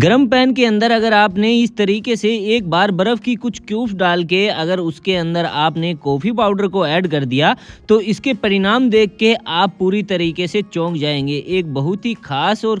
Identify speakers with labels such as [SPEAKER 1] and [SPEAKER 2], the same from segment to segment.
[SPEAKER 1] गर्म पैन के अंदर अगर आपने इस तरीके से एक बार बर्फ़ की कुछ क्यूब्स डाल के अगर उसके अंदर आपने कॉफ़ी पाउडर को ऐड कर दिया तो इसके परिणाम देख के आप पूरी तरीके से चौंक जाएंगे एक बहुत ही ख़ास और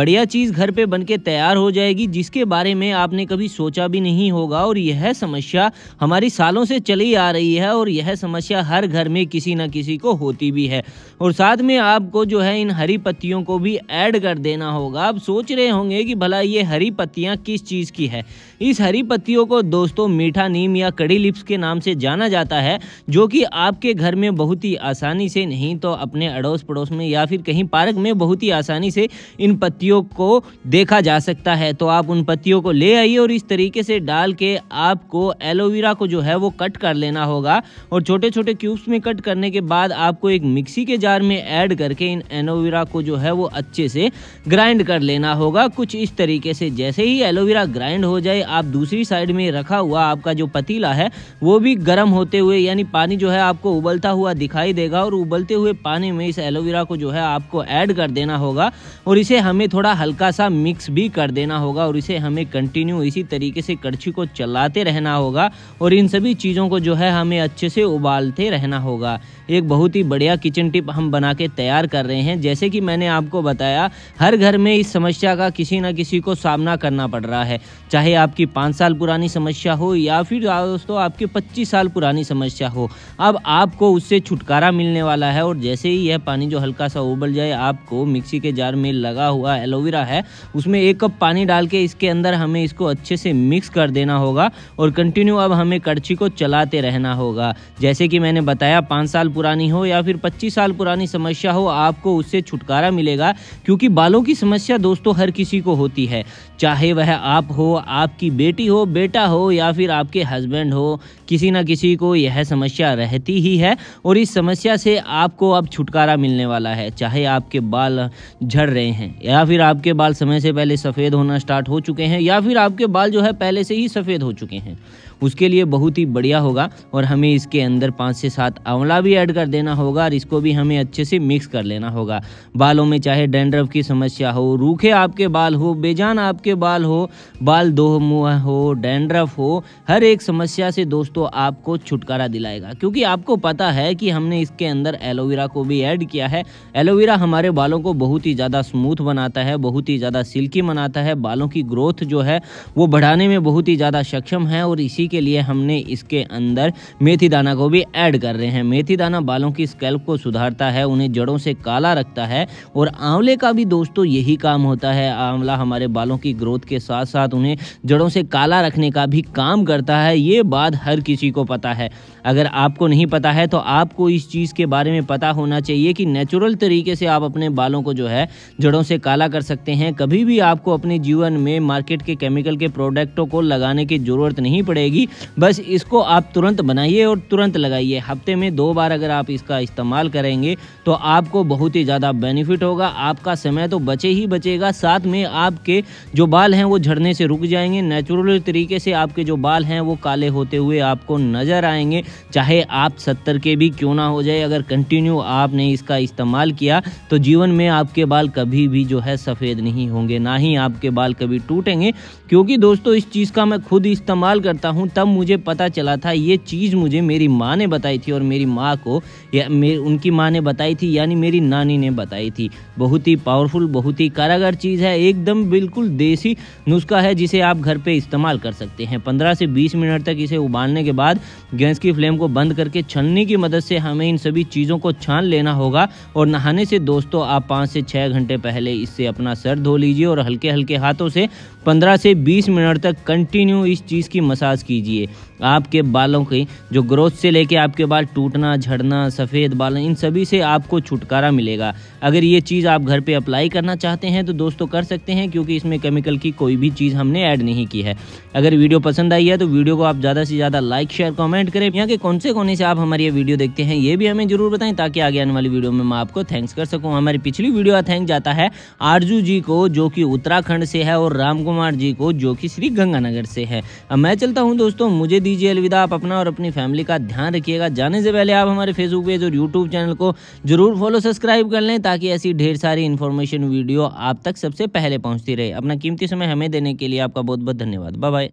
[SPEAKER 1] बढ़िया चीज़ घर पे बनके तैयार हो जाएगी जिसके बारे में आपने कभी सोचा भी नहीं होगा और यह समस्या हमारी सालों से चली आ रही है और यह समस्या हर घर में किसी न किसी को होती भी है और साथ में आपको जो है इन हरी पत्तियों को भी ऐड कर देना होगा आप सोच रहे होंगे कि भला ये हरी पत्तियाँ किस चीज़ की है इस हरी पत्तियों को दोस्तों मीठा नीम या कड़ी लिप्स के नाम से जाना जाता है जो कि आपके घर में बहुत ही आसानी से नहीं तो अपने अड़ोस पड़ोस में या फिर कहीं पार्क में बहुत ही आसानी से इन पत्तियों को देखा जा सकता है तो आप उन पत्तियों को ले आइए और इस तरीके से डाल के आपको एलोवेरा को जो है वो कट कर लेना होगा और छोटे छोटे क्यूब्स में कट करने के बाद आपको एक मिक्सी के जार में ऐड करके इन एलोवेरा को जो है वो अच्छे से ग्राइंड कर लेना होगा कुछ इस तरीके तरीके से जैसे ही एलोवेरा ग्राइंड हो जाए आप दूसरी साइड में रखा हुआ आपका जो पतीला है वो भी गर्म होते हुए यानी पानी जो है आपको उबलता हुआ दिखाई देगा और उबलते हुए पानी में इस एलोवेरा को जो है आपको ऐड कर देना होगा और इसे हमें थोड़ा हल्का सा मिक्स भी कर देना होगा और इसे हमें कंटिन्यू इसी तरीके से कड़छी को चलाते रहना होगा और इन सभी चीज़ों को जो है हमें अच्छे से उबालते रहना होगा एक बहुत ही बढ़िया किचन टिप हम बना के तैयार कर रहे हैं जैसे कि मैंने आपको बताया हर घर में इस समस्या का किसी ना किसी को को सामना करना पड़ रहा है चाहे आपकी पाँच साल पुरानी समस्या हो या फिर दोस्तों आपकी पच्चीस साल पुरानी समस्या हो अब आपको उससे छुटकारा मिलने वाला है और जैसे ही यह पानी जो हल्का सा उबल जाए आपको मिक्सी के जार में लगा हुआ एलोवेरा है उसमें एक कप पानी डाल के इसके अंदर हमें इसको अच्छे से मिक्स कर देना होगा और कंटिन्यू अब हमें कड़छी को चलाते रहना होगा जैसे कि मैंने बताया पाँच साल पुरानी हो या फिर पच्चीस साल पुरानी समस्या हो आपको उससे छुटकारा मिलेगा क्योंकि बालों की समस्या दोस्तों हर किसी को होती है है चाहे वह आप हो आपकी बेटी हो बेटा हो या फिर आपके हस्बैंड हो किसी ना किसी को यह समस्या रहती ही है और इस समस्या से आपको अब छुटकारा मिलने वाला है चाहे आपके बाल झड़ रहे हैं या फिर आपके बाल समय से पहले सफ़ेद होना स्टार्ट हो चुके हैं या फिर आपके बाल जो है पहले से ही सफ़ेद हो चुके हैं उसके लिए बहुत ही बढ़िया होगा और हमें इसके अंदर पाँच से सात आंवला भी ऐड कर देना होगा और इसको भी हमें अच्छे से मिक्स कर लेना होगा बालों में चाहे डेंड्रफ की समस्या हो रूखे आपके बाल हो बेजान आपके बाल हो बाल दो मुँह हो डेंड्रफ हो हर एक समस्या से दोस्तों आपको छुटकारा दिलाएगा क्योंकि आपको पता है कि हमने इसके अंदर एलोवेरा को भी ऐड किया है एलोवेरा हमारे बालों को बहुत ही ज़्यादा स्मूथ बनाता है बहुत ही ज़्यादा सिल्की बनाता है बालों की ग्रोथ जो है वो बढ़ाने में बहुत ही ज़्यादा सक्षम है और इसी के लिए हमने इसके अंदर मेथी दाना को भी ऐड कर रहे हैं मेथी दाना बालों की स्कैल्प को सुधारता है उन्हें जड़ों से काला रखता है और आंवले का भी दोस्तों यही काम होता है आंवला हमारे बालों की ग्रोथ के साथ साथ उन्हें जड़ों से काला रखने का भी काम करता है ये बात हर किसी को पता है अगर आपको नहीं पता है तो आपको इस चीज़ के बारे में पता होना चाहिए कि नेचुरल तरीके से आप अपने बालों को जो है जड़ों से काला कर सकते हैं कभी भी आपको अपने जीवन में मार्केट के केमिकल के प्रोडक्टों को लगाने की ज़रूरत नहीं पड़ेगी होगी बस इसको आप तुरंत बनाइए और तुरंत लगाइए हफ्ते में दो बार अगर आप इसका इस्तेमाल करेंगे तो आपको बहुत ही ज़्यादा बेनिफिट होगा आपका समय तो बचे ही बचेगा साथ में आपके जो बाल हैं वो झड़ने से रुक जाएंगे नेचुरल तरीके से आपके जो बाल हैं वो काले होते हुए आपको नज़र आएंगे चाहे आप सत्तर के भी क्यों ना हो जाए अगर कंटिन्यू आपने इसका इस्तेमाल किया तो जीवन में आपके बाल कभी भी जो है सफ़ेद नहीं होंगे ना ही आपके बाल कभी टूटेंगे क्योंकि दोस्तों इस चीज़ का मैं खुद इस्तेमाल करता हूँ तब मुझे पता चला था ये चीज़ मुझे मेरी माँ ने बताई थी और मेरी माँ को या मेरी उनकी माँ ने बताई थी यानी मेरी नानी ने बताई थी बहुत ही पावरफुल बहुत ही कारागर चीज़ है एकदम बिल्कुल देसी नुस्खा है जिसे आप घर पर इस्तेमाल कर सकते हैं पंद्रह से बीस मिनट तक इसे उबालने के बाद गैस की फ्लेम को बंद करके छलनी की मदद से हमें इन सभी चीज़ों को छान लेना होगा और नहाने से दोस्तों आप पाँच से छः घंटे पहले इससे अपना सर धो लीजिए और हल्के हल्के हाथों से पंद्रह से बीस मिनट तक कंटिन्यू इस चीज़ की मसाज कीजिए कीजिए आपके बालों की जो ग्रोथ से लेके आपके बाल टूटना झड़ना सफ़ेद बाल इन सभी से आपको छुटकारा मिलेगा अगर ये चीज़ आप घर पे अप्लाई करना चाहते हैं तो दोस्तों कर सकते हैं क्योंकि इसमें केमिकल की कोई भी चीज़ हमने ऐड नहीं की है अगर वीडियो पसंद आई है तो वीडियो को आप ज़्यादा से ज़्यादा लाइक शेयर कॉमेंट करें यहाँ के कौन से कोने से आप हमारी ये वीडियो देखते हैं ये भी हमें ज़रूर बताएं ताकि आगे आने वाली वीडियो में मैं आपको थैंक्स कर सकूँ हमारी पिछली वीडियो का थैंक जाता है आरजू जी को जो कि उत्तराखंड से है और राम जी को जो कि श्री गंगानगर से है अब मैं चलता हूँ दोस्तों मुझे दीजिए अलविदा आप अपना और अपनी फैमिली का ध्यान रखिएगा जाने से पहले आप हमारे फेसबुक पेज और यूट्यूब चैनल को जरूर फॉलो सब्सक्राइब कर लें ताकि ऐसी ढेर सारी इन्फॉर्मेशन वीडियो आप तक सबसे पहले पहुंचती रहे अपना कीमती समय हमें देने के लिए आपका बहुत बहुत धन्यवाद बाय बाय